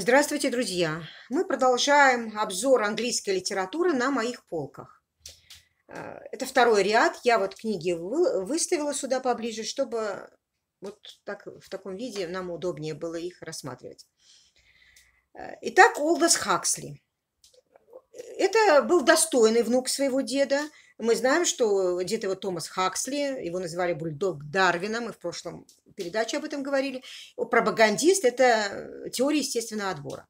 Здравствуйте, друзья! Мы продолжаем обзор английской литературы на моих полках. Э, это второй ряд. Я вот книги выставила сюда поближе, чтобы вот так, в таком виде нам удобнее было их рассматривать. Э, итак, Олдос Хаксли. Э, это был достойный внук своего деда – мы знаем, что где-то его Томас Хаксли, его называли бульдог Дарвина, мы в прошлом передаче об этом говорили. Пропагандист – это теория естественного отбора.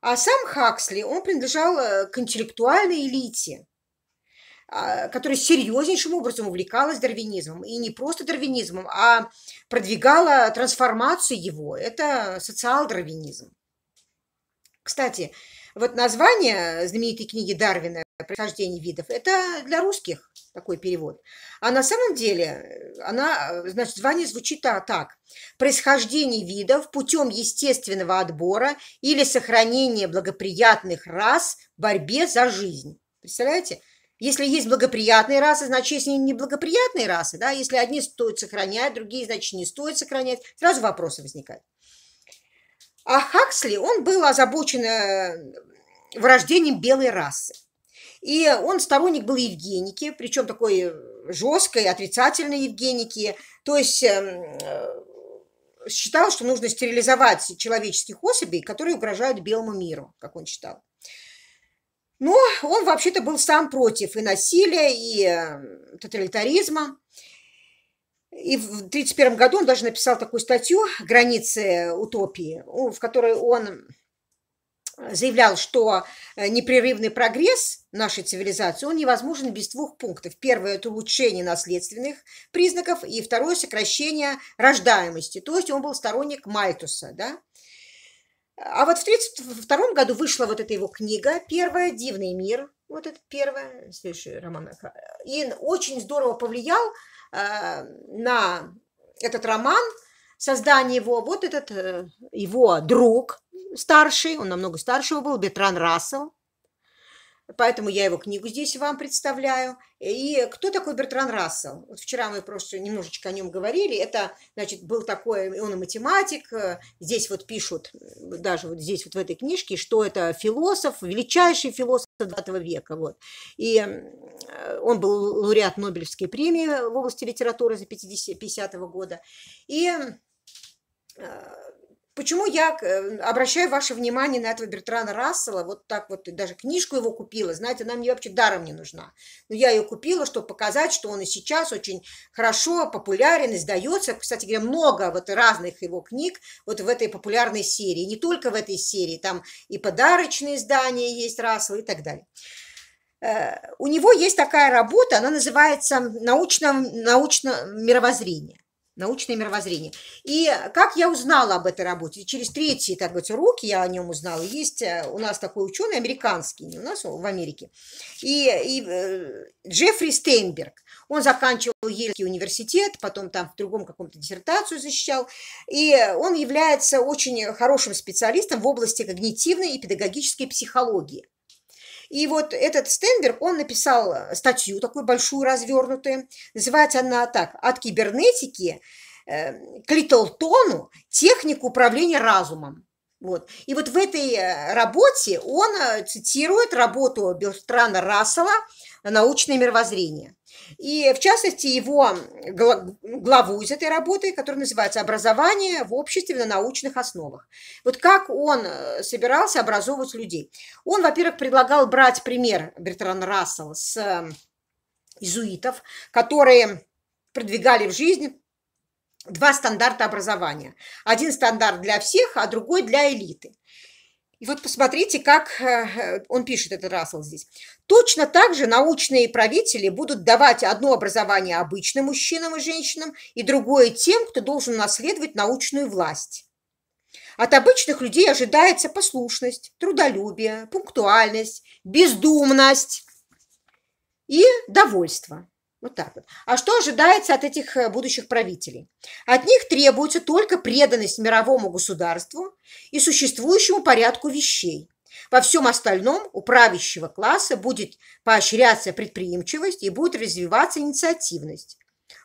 А сам Хаксли, он принадлежал э, к интеллектуальной элите, а, которая серьезнейшим образом увлекалась дарвинизмом. И не просто дарвинизмом, а продвигала трансформацию его. Это социал-дарвинизм. Кстати, вот название знаменитой книги Дарвина происхождение видов. Это для русских такой перевод. А на самом деле, э, она, э, значит, звание звучит так. Происхождение видов путем естественного отбора или сохранения благоприятных рас в борьбе за жизнь. Представляете? Если есть благоприятные расы, значит, есть неблагоприятные расы, да, если одни стоит сохранять, другие, значит, не стоит сохранять, сразу вопросы возникают. А Хаксли, он был озабочен э, врождением белой расы. И он сторонник был Евгеники, причем такой э, жесткой, отрицательной Евгеники. То есть эм, э, считал, что нужно стерилизовать человеческих особей, которые угрожают белому миру, как он считал. Но он вообще-то был сам против и насилия, и э, тоталитаризма. И в 1931 году он даже написал такую статью «Границы утопии», в которой он заявлял, что э, непрерывный прогресс нашей цивилизации, он невозможен без двух пунктов. Первое – это улучшение наследственных признаков, и второе – сокращение рождаемости. То есть он был сторонник Мальтуса, да? А вот в 1932 году вышла вот эта его книга первая «Дивный мир», вот это первое, следующий роман. И очень здорово повлиял э, на этот роман, создание его, вот этот э, его друг, старший, он намного старше его был, Бетран Рассел. Поэтому я его книгу здесь вам представляю. И кто такой Бертран Рассел? Вот вчера мы просто немножечко о нем говорили. Это, значит, был такой, он и математик. Э, здесь вот пишут, даже вот здесь вот в этой книжке, что это философ, величайший философ 20 века. Вот. И э, он был лауреат Нобелевской премии в области литературы за 50-го года. И э, Почему я э, обращаю ваше внимание на этого Бертрана Рассела, вот так вот, даже книжку его купила, знаете, она мне вообще даром не нужна. Но я ее купила, чтобы показать, что он и сейчас очень хорошо популярен, издается. Кстати говоря, много вот разных его книг вот в этой популярной серии. Не только в этой серии, там и подарочные издания есть Рассел и так далее. Э, у него есть такая работа, она называется «Научно-мировоззрение». научно мировоззрение научное мировоззрение. И как я узнала об этой работе? Через третий, так сказать, руки я о нем узнала. Есть э, у нас такой ученый американский, не у нас, а в Америке. И, и э, Джеффри Стейнберг. Он заканчивал Ельский университет, потом там в другом каком-то диссертацию защищал. И он является очень хорошим специалистом в области когнитивной и педагогической психологии. И вот этот Стенберг, он написал э, статью такую большую, развернутую. Называется она так «От кибернетики э, к Литлтону. Техника управления разумом». Вот. И вот в этой э, работе он э, цитирует работу Бертрана Рассела «Научное мировоззрение». И, в частности, его главу из этой работы, которая называется «Образование в обществе на научных основах». Вот как он э, собирался образовывать людей. Он, во-первых, предлагал брать пример Бертрана Рассела с иезуитов, которые продвигали в жизнь два стандарта образования. Один стандарт для всех, а другой для элиты. И вот посмотрите, как э, э, он пишет, этот Рассел здесь. Точно так же научные правители будут давать одно образование обычным мужчинам и женщинам и другое тем, кто должен наследовать научную власть. От обычных людей ожидается послушность, трудолюбие, пунктуальность, бездумность и довольство. Вот так вот. А что ожидается от этих э, будущих правителей? От них требуется только преданность мировому государству и существующему порядку вещей. Во всем остальном у правящего класса будет поощряться предприимчивость и будет развиваться инициативность.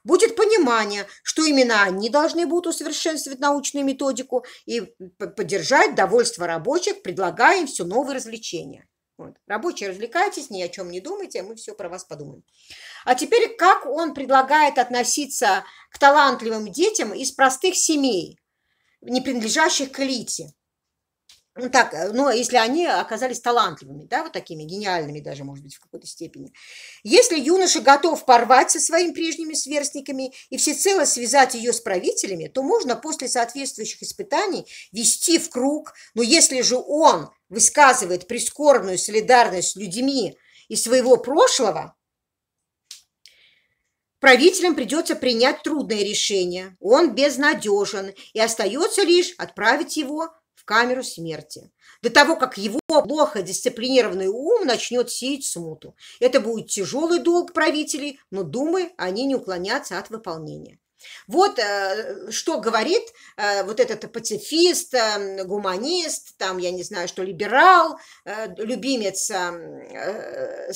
Будет понимание, что именно они должны будут усовершенствовать научную методику и поддержать довольство рабочих, предлагая им все новые развлечения. Вот. Рабочие, развлекайтесь, ни о чем не думайте, а мы все про вас подумаем. А теперь, как он предлагает относиться к талантливым детям из простых семей, не принадлежащих к элите? ну так, э, но если они оказались талантливыми, да, вот такими гениальными даже, может быть, в какой-то степени. Если юноша готов порвать со своими прежними сверстниками и всецело связать ее с правителями, то можно после соответствующих испытаний вести в круг, но если же он высказывает прискорбную солидарность с людьми из своего прошлого, Правителям придется принять трудное решение. Он безнадежен, и остается лишь отправить его камеру смерти, до того, как его плохо дисциплинированный ум начнет сеять смуту. Это будет тяжелый долг правителей, но, думаю, они не уклонятся от выполнения. Вот э, что говорит э, вот этот пацифист, э, гуманист, там, я не знаю, что либерал, любимец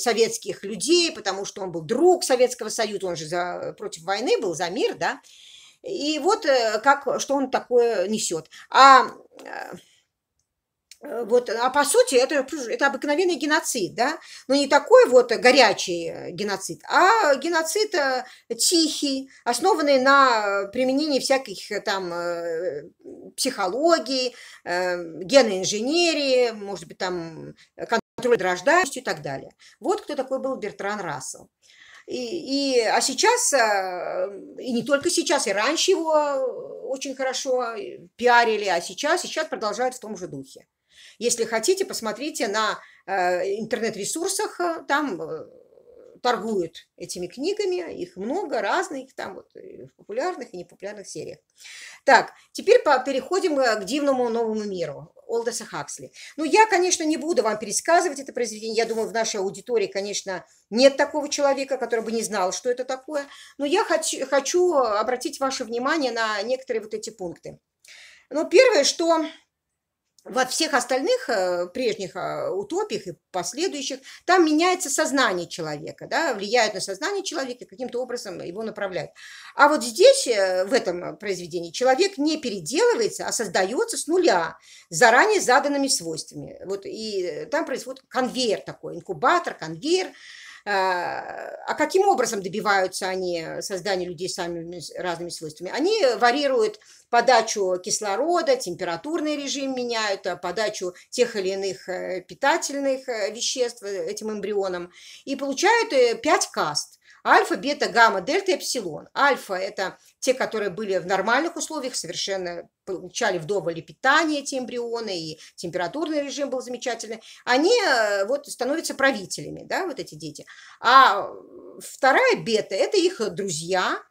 советских людей, потому что он был друг Советского Союза, он же за, против войны был, за мир, да, и вот как, что он такое несет. А Э, вот, а по сути это, это обыкновенный геноцид, да, но не такой вот горячий э, геноцид, а геноцид э, тихий, основанный на применении всяких там психологии, генной инженерии, может быть там контроль рождаемостью и так далее. Вот кто такой был Бертран Рассел. И, и, а сейчас, а, и не только сейчас, и раньше его очень хорошо пиарили, а сейчас, сейчас продолжают в том же духе. Если хотите, посмотрите на а, интернет-ресурсах, а, там торгуют этими книгами, их много разных, там вот в популярных и непопулярных сериях. Так, теперь по, переходим к дивному новому миру. Олдоса Хаксли. Ну, я, конечно, не буду вам пересказывать это произведение. Я думаю, в нашей аудитории, конечно, нет такого человека, который бы не знал, что это такое. Но я хочу, хочу обратить ваше внимание на некоторые вот эти пункты. Ну, первое, что во всех остальных э, прежних э, утопиях и последующих, там меняется сознание человека, да, влияют на сознание человека, каким-то образом его направляют. А вот здесь, э, в этом произведении, человек не переделывается, а создается с нуля, заранее заданными свойствами. Вот, и там происходит конвейер такой, инкубатор, конвейер, а, а каким образом добиваются они э, создания людей самыми разными свойствами? Они варьируют подачу кислорода, температурный режим меняют, а, подачу тех или иных э, питательных э, веществ этим эмбрионам и получают 5 каст. Альфа, бета, гамма, дельта, эпсилон. Альфа – это те, которые были в нормальных условиях, совершенно получали вдоволь питание эти эмбрионы, и температурный режим был замечательный. Они э, вот становятся правителями, да, вот эти дети. А вторая бета – это их друзья –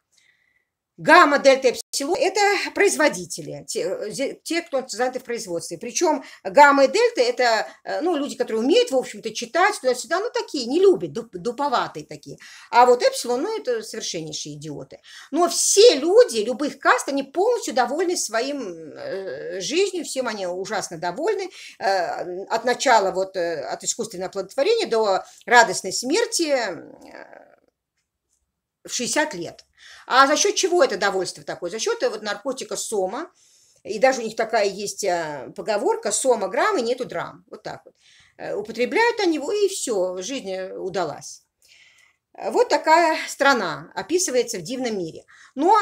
Гамма, дельта, эпсилон – это производители, те, э, те, кто заняты в производстве. Причем гамма и дельта – это э, ну, люди, которые умеют, в общем-то, читать туда-сюда, ну, такие, не любят, дуповатые такие. А вот эпсилон – ну, это совершеннейшие идиоты. Но все люди любых каст, они полностью довольны своим э, жизнью, всем они ужасно довольны. от начала, вот, от искусственного оплодотворения до радостной смерти в 60 лет. А за счет чего это довольство такое? За счет э, вот наркотика сома. И даже у них такая есть э, поговорка «сома грамм и нету драм». Вот так вот. Э, употребляют они его, и все, жизнь удалась. Вот такая страна описывается в дивном мире. Но,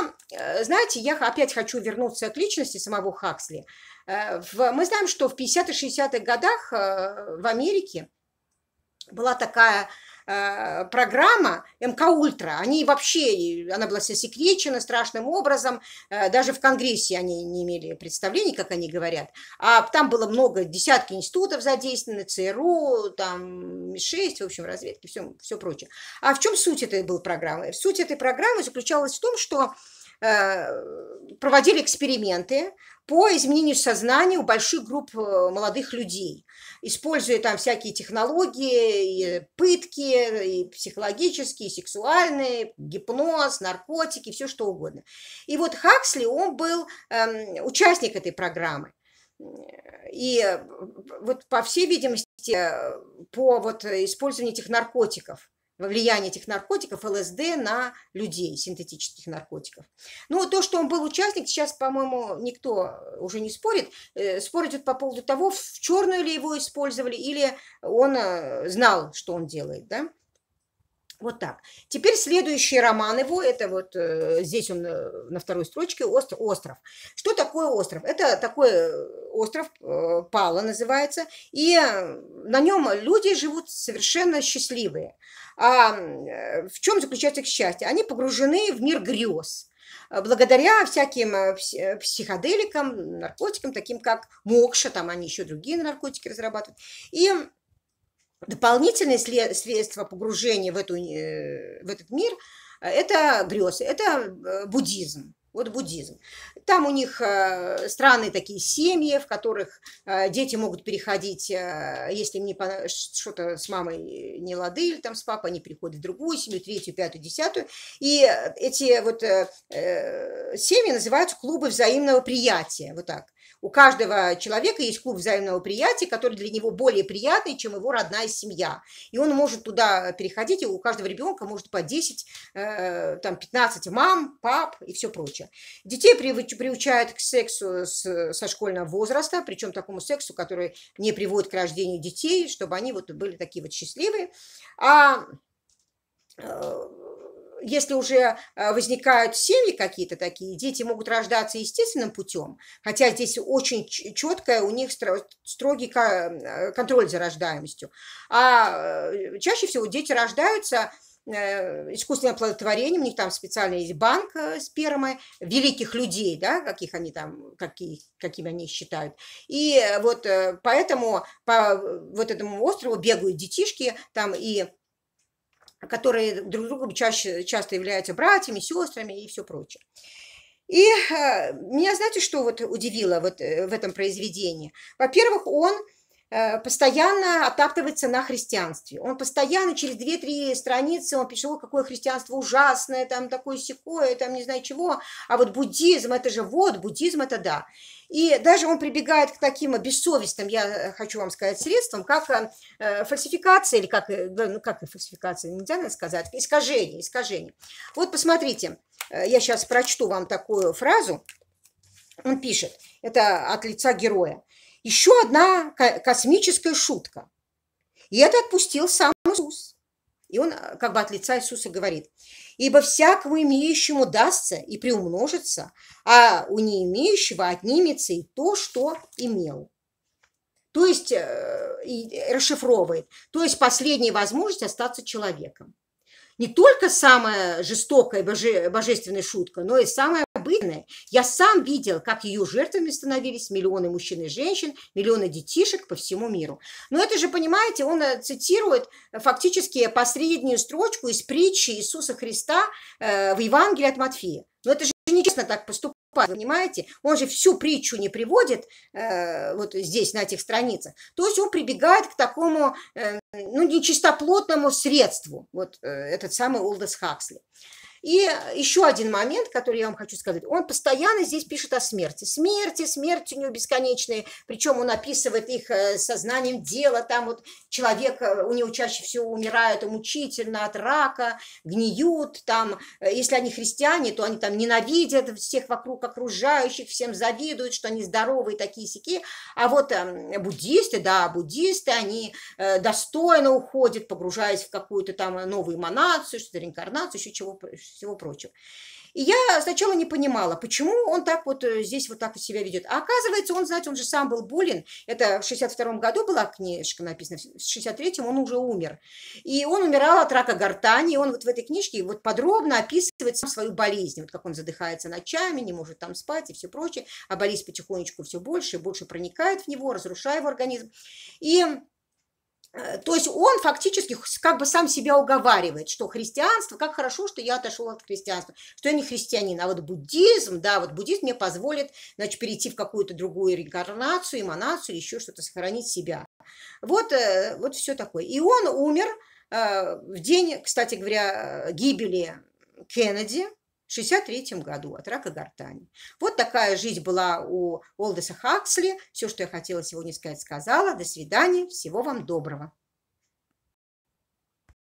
знаете, я опять хочу вернуться к личности самого Хаксли. Мы знаем, что в 50-60-х годах в Америке была такая Э, программа МК Ультра, они вообще, она была вся сосекречена страшным образом, э, даже в Конгрессе они не имели представления, как они говорят, а там было много, десятки институтов задействованы, ЦРУ, там МИ-6, в общем, разведки, все, все прочее. А в чем суть этой был программы? Суть этой программы заключалась в том, что Э, проводили эксперименты по изменению сознания у больших групп э, молодых людей, используя там всякие технологии, и пытки, и психологические, и сексуальные, гипноз, наркотики, все что угодно. И вот Хаксли, он был эм, участник этой программы. И э, вот по всей видимости, по вот использованию этих наркотиков влияние этих наркотиков, ЛСД на людей, синтетических наркотиков. Ну, то, что он был участник, сейчас, по-моему, никто уже не спорит. Э, Спор идет по поводу того, в черную ли его использовали, или он э, знал, что он делает, да? Вот так. Теперь следующий роман его, это вот э, здесь он э, на второй строчке, остр, «Остров». Что такое остров? Это такой э, остров, Пала называется, и на нем люди живут совершенно счастливые. А в чем заключается их счастье? Они погружены в мир грез – благодаря всяким психоделикам, наркотикам, таким как мокша, там они еще другие наркотики разрабатывают. И Дополнительное средство погружения в, эту, э, в этот мир э, – это грез, это э, буддизм. Вот буддизм. Там у них странные такие семьи, в которых дети могут переходить, если мне что-то с мамой не лады или там с папой, они переходят в другую семью, третью, пятую, десятую. И эти вот семьи называются клубы взаимного приятия, вот так. У каждого человека есть клуб взаимного приятия, который для него более приятный, чем его родная семья. И он может туда переходить, и у каждого ребенка может по 10, э, там, 15 мам, пап и все прочее. Детей приучают к сексу с, со школьного возраста, причем такому сексу, который не приводит к рождению детей, чтобы они вот были такие вот счастливые. А э, если уже э, возникают семьи какие-то такие, дети могут рождаться естественным путем, хотя здесь очень четкое у них строгий э, контроль за рождаемостью. А э, чаще всего дети рождаются искусственным оплодотворение, у них там специально есть банк спермы, великих людей, да, каких они там, какие, какими они считают. И вот поэтому по вот этому острову бегают детишки там и которые друг другом чаще, часто являются братьями, сестрами и все прочее. И э, меня, знаете, что вот удивило вот э, в этом произведении? Во-первых, он Э, постоянно отаптывается на христианстве. Он постоянно через 2-3 страницы он пишет, Ой, какое христианство ужасное, там такое секое, там не знаю чего. А вот буддизм, это же вот, буддизм это да. И даже он прибегает к таким бессовестным, я э, хочу вам сказать, средствам, как э, фальсификация, или как, ну, как фальсификация, нельзя наверное, сказать, искажение, искажение. Вот посмотрите, я сейчас прочту вам такую фразу. Он пишет, это от лица героя. Еще одна космическая шутка. И это отпустил сам Иисус. И он э, как бы от лица Иисуса говорит, «Ибо всякому имеющему дастся и приумножится, а у не имеющего отнимется и то, что имел». То есть, э, и э, расшифровывает, то есть последняя возможность остаться человеком. Не только самая жестокая боже, божественная шутка, но и самая постыдное. Я сам видел, как ее жертвами становились миллионы мужчин и женщин, миллионы детишек по всему миру. Но это же, понимаете, он э, цитирует э, фактически последнюю строчку из притчи Иисуса Христа э, в Евангелии от Матфея. Но это же нечестно так поступать, понимаете? Он же всю притчу не приводит э, вот здесь, на этих страницах. То есть он прибегает к такому, э, ну, нечистоплотному средству, вот э, этот самый Олдес Хаксли. И еще один момент, который я вам хочу сказать. Он постоянно здесь пишет о смерти. Смерти, смерти у него бесконечные. Причем он описывает их э, сознанием дела. Там вот человек, э, у него чаще всего умирают мучительно от рака, гниют. Там, э, если они христиане, то они там ненавидят всех вокруг окружающих, всем завидуют, что они здоровые такие сики. А вот эм, буддисты, да, буддисты, они достойно уходят, погружаясь в какую-то там новую эманацию, что-то реинкарнацию, еще чего всего прочего. И я сначала не понимала, почему он так вот э, здесь вот так вот себя ведет. А оказывается, он, знаете, он же сам был болен. Это в 62-м году была книжка написана, в 63-м он уже умер. И он умирал от рака гортани, и он вот в этой книжке вот подробно описывает сам свою болезнь, вот как он задыхается ночами, не может там спать и все прочее, а болезнь потихонечку все больше и больше проникает в него, разрушая его организм. И Э, то есть он фактически как бы сам себя уговаривает, что христианство, как хорошо, что я отошел от христианства, что я не христианин, а вот буддизм, да, вот буддизм мне позволит, значит, перейти в какую-то другую реинкарнацию, эманацию, еще что-то, сохранить себя. Вот, э, вот все такое. И он умер э, в день, кстати говоря, гибели Кеннеди – 1963 году от рака гортани. Вот такая жизнь была у Олдеса Хаксли. Все, что я хотела сегодня сказать, сказала. До свидания. Всего вам доброго.